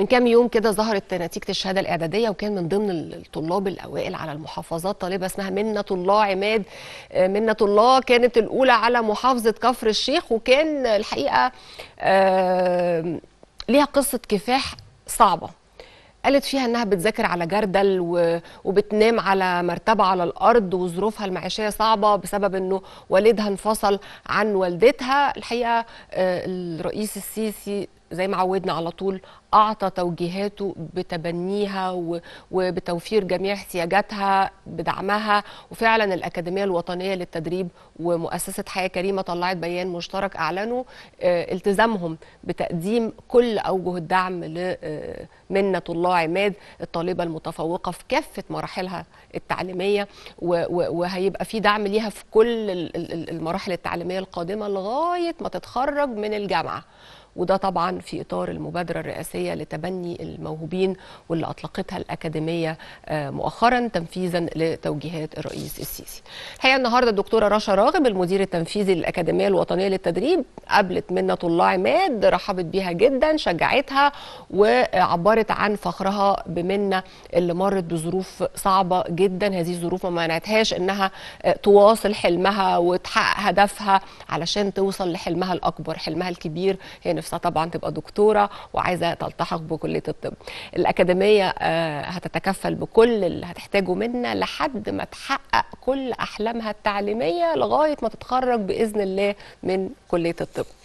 من كام يوم كده ظهرت نتيجه الشهاده الاعداديه وكان من ضمن الطلاب الاوائل على المحافظات طالبه اسمها منة الله عماد آه، منة الله كانت الاولى على محافظه كفر الشيخ وكان الحقيقه آه، ليها قصه كفاح صعبه قالت فيها انها بتذاكر على جردل وبتنام على مرتبه على الارض وظروفها المعيشيه صعبه بسبب انه والدها انفصل عن والدتها الحقيقه آه، الرئيس السيسي زي ما عودنا على طول أعطى توجيهاته بتبنيها وبتوفير جميع احتياجاتها بدعمها وفعلا الأكاديمية الوطنية للتدريب ومؤسسة حياة كريمة طلعت بيان مشترك أعلنوا آه، التزامهم بتقديم كل أوجه الدعم لمنة آه، الله عماد الطالبة المتفوقة في كافة مراحلها التعليمية وهيبقى في دعم ليها في كل المراحل التعليمية القادمة لغاية ما تتخرج من الجامعة وده طبعا في اطار المبادره الرئاسيه لتبني الموهوبين واللي اطلقتها الاكاديميه آه، مؤخرا تنفيذا لتوجيهات الرئيس السيسي. هي النهارده الدكتوره رشا راغب المدير التنفيذي للاكاديميه الوطنيه للتدريب قابلت منا طلاع ماد رحبت بيها جدا شجعتها وعبرت عن فخرها بمنا اللي مرت بظروف صعبه جدا هذه الظروف ما منعتهاش انها آه، تواصل حلمها وتحقق هدفها علشان توصل لحلمها الاكبر حلمها الكبير هي نفسها طبعا تبقى دكتوره وعايزه تلتحق بكليه الطب الاكاديميه آه، هتتكفل بكل اللي هتحتاجه منا لحد ما تحقق كل احلامها التعليميه لغايه ما تتخرج باذن الله من كليه الطب